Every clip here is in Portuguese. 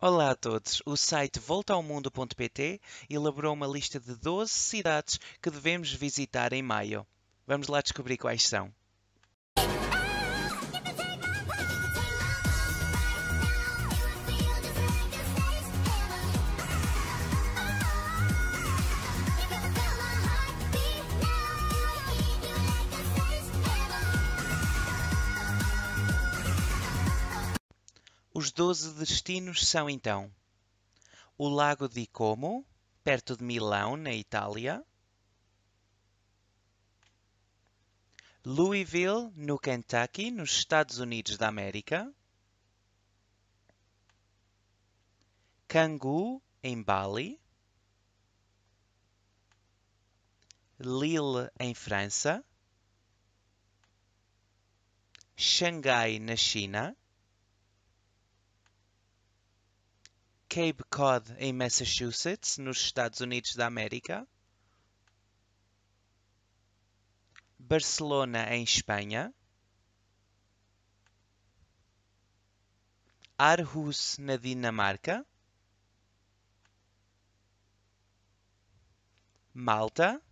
Olá a todos. O site voltaomundo.pt elaborou uma lista de 12 cidades que devemos visitar em maio. Vamos lá descobrir quais são. Os doze destinos são então o Lago de Como, perto de Milão, na Itália, Louisville, no Kentucky, nos Estados Unidos da América, Cangu, em Bali, Lille, em França, Xangai, na China, Cape Cod, em Massachusetts, nos Estados Unidos da América. Barcelona, em Espanha. Aarhus, na Dinamarca. Malta.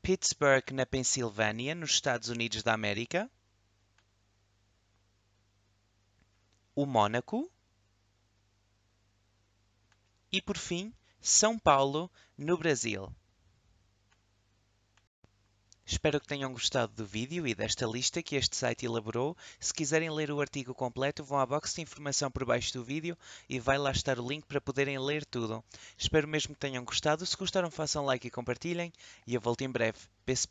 Pittsburgh, na Pensilvânia, nos Estados Unidos da América. o Mônaco e, por fim, São Paulo, no Brasil. Espero que tenham gostado do vídeo e desta lista que este site elaborou. Se quiserem ler o artigo completo, vão à box de informação por baixo do vídeo e vai lá estar o link para poderem ler tudo. Espero mesmo que tenham gostado. Se gostaram, façam like e compartilhem. E eu volto em breve. Peace